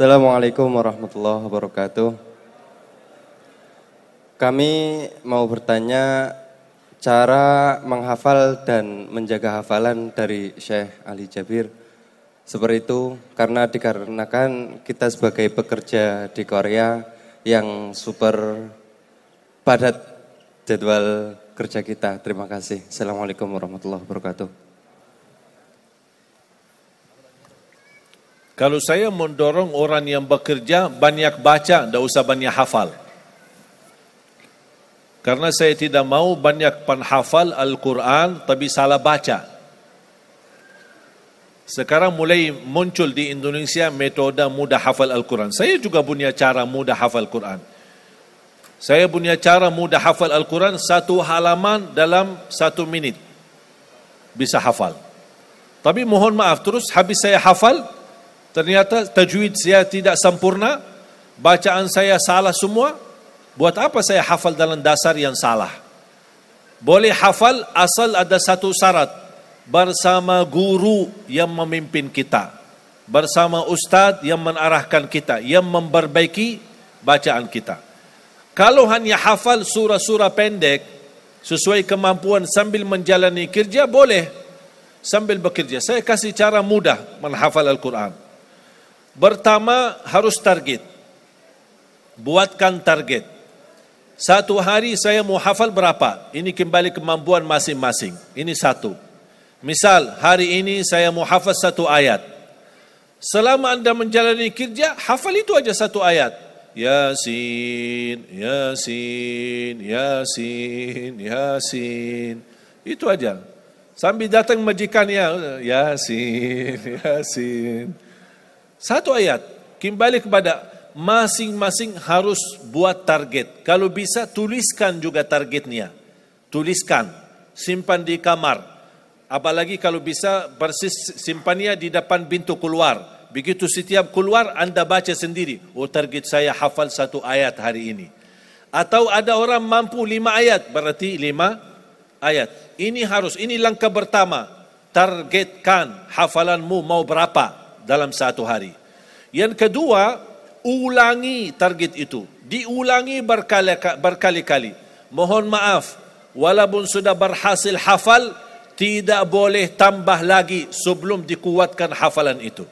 Assalamualaikum warahmatullahi wabarakatuh. Kami mau bertanya cara menghafal dan menjaga hafalan dari Syekh Ali Jabir. Seperti itu karena dikarenakan kita sebagai pekerja di Korea yang super padat jadwal kerja kita. Terima kasih. Assalamualaikum warahmatullahi wabarakatuh. Kalau saya mendorong orang yang bekerja banyak baca, tidak usah banyak hafal. Karena saya tidak mau banyak penhafal Al-Quran tapi salah baca. Sekarang mulai muncul di Indonesia metode mudah hafal Al-Quran. Saya juga punya cara mudah hafal Al-Quran. Saya punya cara mudah hafal Al-Quran satu halaman dalam satu minit. Bisa hafal. Tapi mohon maaf terus habis saya hafal, Ternyata tajwid saya tidak sempurna, bacaan saya salah semua. Buat apa saya hafal dalam dasar yang salah? Boleh hafal asal ada satu syarat. Bersama guru yang memimpin kita. Bersama ustadz yang menarahkan kita. Yang memperbaiki bacaan kita. Kalau hanya hafal surah-surah pendek. Sesuai kemampuan sambil menjalani kerja boleh. Sambil bekerja. Saya kasih cara mudah menghafal Al-Quran. Pertama harus target. Buatkan target. Satu hari saya mau hafal berapa? Ini kembali kemampuan masing-masing. Ini satu. Misal hari ini saya mau hafal satu ayat. Selama anda menjalani kerja, hafal itu aja satu ayat. Yasin, Yasin, Yasin, Yasin. Itu aja. Sambil datang majikannya, Yasin, Yasin. Satu ayat. Kembali kepada masing-masing harus buat target. Kalau bisa tuliskan juga targetnya. Tuliskan, simpan di kamar. Apalagi kalau bisa persis simpannya di depan pintu keluar. Begitu setiap keluar Anda baca sendiri. Oh target saya hafal satu ayat hari ini. Atau ada orang mampu lima ayat. Berarti lima ayat. Ini harus, ini langkah pertama. Targetkan hafalanmu mau berapa dalam satu hari. Yang kedua, ulangi target itu. Diulangi berkali-kali. Mohon maaf, walaupun sudah berhasil hafal, tidak boleh tambah lagi sebelum dikuatkan hafalan itu.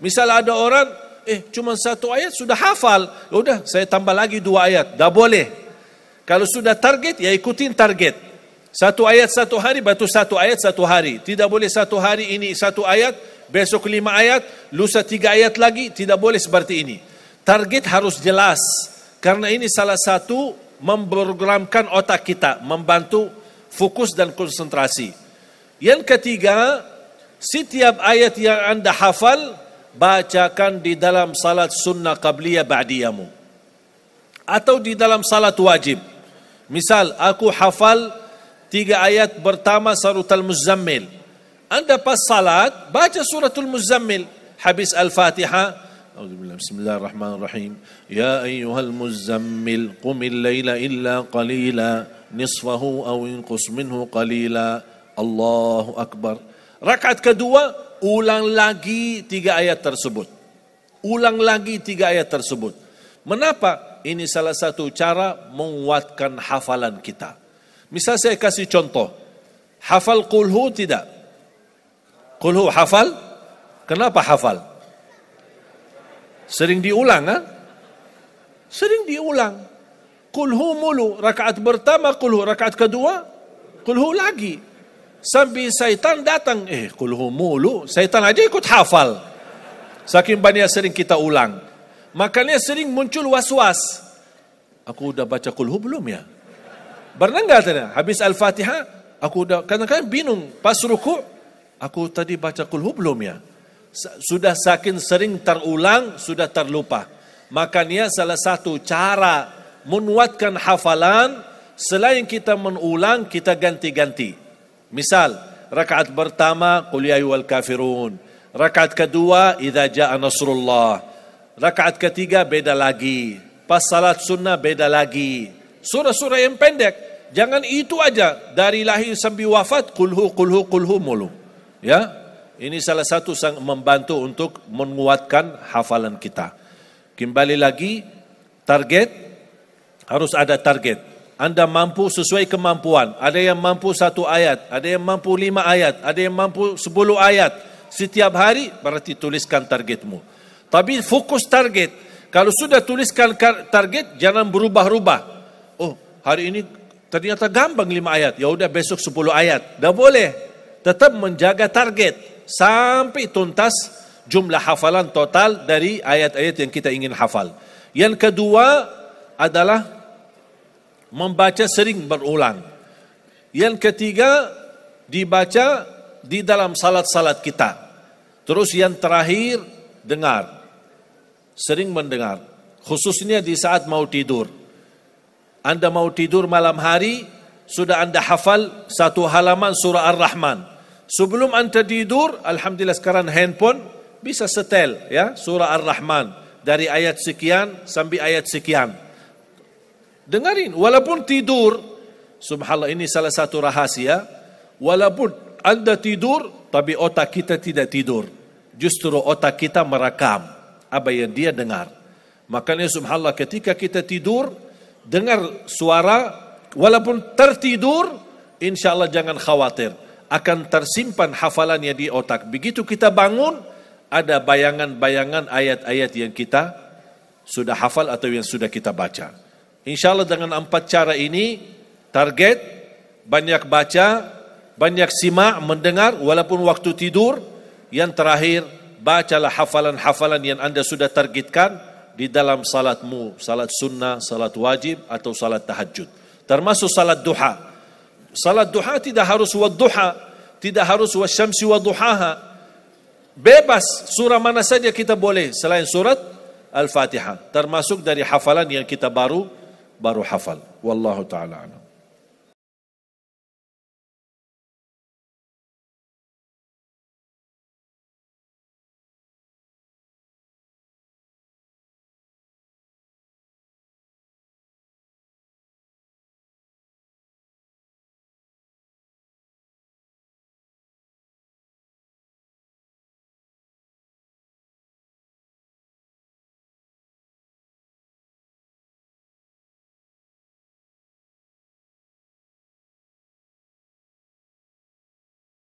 Misal ada orang, eh cuma satu ayat sudah hafal. Ya udah, saya tambah lagi dua ayat. Dah boleh. Kalau sudah target, ya ikutin target. Satu ayat satu hari, batu satu ayat satu hari. Tidak boleh satu hari ini satu ayat, besok lima ayat, lusa tiga ayat lagi, tidak boleh seperti ini. Target harus jelas, karena ini salah satu memprogramkan otak kita, membantu fokus dan konsentrasi. Yang ketiga, setiap ayat yang anda hafal, bacakan di dalam salat sunnah qabliyah ba'diyamu. Atau di dalam salat wajib. Misal, aku hafal tiga ayat pertama Sarutal Muzammil. Anda pas salat, baca suratul Muzammil. Habis Al-Fatihah, Bismillahirrahmanirrahim. Ya الرحمن الرحيم يا أيها المزمل قم الليل إلا قليلا نصفه أو انقص منه قليلا Rakaat kedua, ulang lagi tiga ayat tersebut. Ulang lagi tiga ayat tersebut. Menapa? Ini salah satu cara menguatkan hafalan kita. Misal saya kasih contoh. Hafal kulhu tidak. Kulhu hafal. Kenapa hafal? Sering diulang kan? Sering diulang. Kulhu mulu rakaat pertama, kulhu rakaat kedua, kulhu lagi. Sampai syaitan datang, eh kulhu mulu, syaitan aja ikut hafal. Saking banyak sering kita ulang. Makanya sering muncul was-was. Aku udah baca kulhu belum ya? Pernah nggak tadi? Habis Al-Fatihah, aku udah kadang-kadang bingung. Pas ruku, Aku tadi baca kulhu belum ya? Sudah saking sering terulang, sudah terlupa. Makanya salah satu cara menuatkan hafalan, selain kita mengulang kita ganti-ganti. Misal, rakaat pertama, Qul wal ya kafirun. Rakaat kedua, Idza ja'a nasrullah. Rakaat ketiga beda lagi. Pas salat sunnah beda lagi. Surah-surah yang pendek. Jangan itu aja. Dari lahir sampai wafat, kulhu, kulhu, kulhu mulu ya. Ini salah satu yang membantu untuk menguatkan hafalan kita. Kembali lagi target harus ada target. Anda mampu sesuai kemampuan. Ada yang mampu satu ayat, ada yang mampu lima ayat, ada yang mampu sepuluh ayat. Setiap hari berarti tuliskan targetmu. Tapi fokus target. Kalau sudah tuliskan target, jangan berubah-ubah. Oh, hari ini ternyata gampang lima ayat. Ya udah besok sepuluh ayat. Dah boleh tetap menjaga target sampai tuntas jumlah hafalan total dari ayat-ayat yang kita ingin hafal. Yang kedua adalah membaca sering berulang. Yang ketiga dibaca di dalam salat-salat kita. Terus yang terakhir dengar. Sering mendengar, khususnya di saat mau tidur. Anda mau tidur malam hari, sudah Anda hafal satu halaman surah Ar-Rahman. Sebelum anda tidur, alhamdulillah sekarang handphone bisa setel ya surah Ar-Rahman dari ayat sekian sampai ayat sekian. Dengarin, walaupun tidur, subhanallah ini salah satu rahasia, walaupun anda tidur, tapi otak kita tidak tidur. Justru otak kita merekam apa yang dia dengar. Makanya subhanallah ketika kita tidur, dengar suara, walaupun tertidur, insya Allah jangan khawatir akan tersimpan hafalannya di otak. Begitu kita bangun, ada bayangan-bayangan ayat-ayat yang kita sudah hafal atau yang sudah kita baca. Insya Allah dengan empat cara ini, target, banyak baca, banyak simak, mendengar, walaupun waktu tidur, yang terakhir, bacalah hafalan-hafalan yang anda sudah targetkan di dalam salatmu, salat sunnah, salat wajib, atau salat tahajud. Termasuk salat duha. Salat duha tidak harus Duha tidak harus wasyamsi Duhaha. Bebas surah mana saja kita boleh selain surat Al-Fatihah. Termasuk dari hafalan yang kita baru baru hafal. Wallahu taala